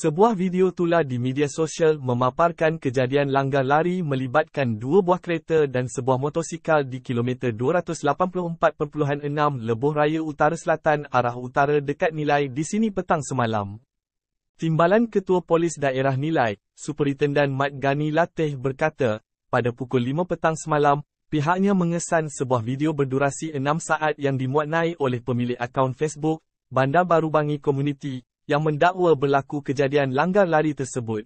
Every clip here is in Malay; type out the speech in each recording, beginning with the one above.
Sebuah video tular di media sosial memaparkan kejadian langgar lari melibatkan dua buah kereta dan sebuah motosikal di kilometer 284.6 Lebuh Raya Utara Selatan arah utara dekat Nilai di sini petang semalam. Timbalan Ketua Polis Daerah Nilai, Superintendent Mat Gani Latih berkata, pada pukul 5 petang semalam, pihaknya mengesan sebuah video berdurasi 6 saat yang dimuat naik oleh pemilik akaun Facebook, Bandar Baru Bangi Community yang mendakwa berlaku kejadian langgar lari tersebut.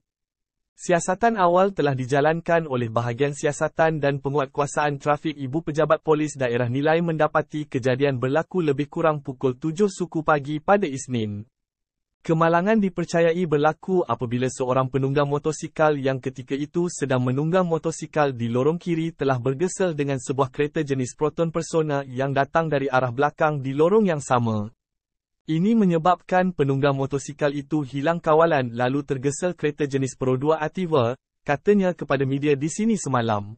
Siasatan awal telah dijalankan oleh bahagian siasatan dan penguatkuasaan trafik ibu pejabat polis daerah nilai mendapati kejadian berlaku lebih kurang pukul 7 suku pagi pada Isnin. Kemalangan dipercayai berlaku apabila seorang penunggang motosikal yang ketika itu sedang menunggang motosikal di lorong kiri telah bergesel dengan sebuah kereta jenis Proton Persona yang datang dari arah belakang di lorong yang sama. Ini menyebabkan penunggang motosikal itu hilang kawalan lalu tergesel kereta jenis Pro Perodua Ativa, katanya kepada media di sini semalam.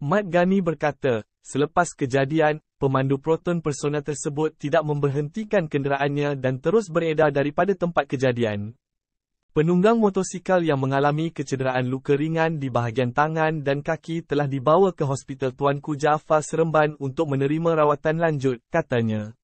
Mat Gani berkata, selepas kejadian, pemandu proton persona tersebut tidak memberhentikan kenderaannya dan terus beredar daripada tempat kejadian. Penunggang motosikal yang mengalami kecederaan luka ringan di bahagian tangan dan kaki telah dibawa ke Hospital Tuanku Jaafar Seremban untuk menerima rawatan lanjut, katanya.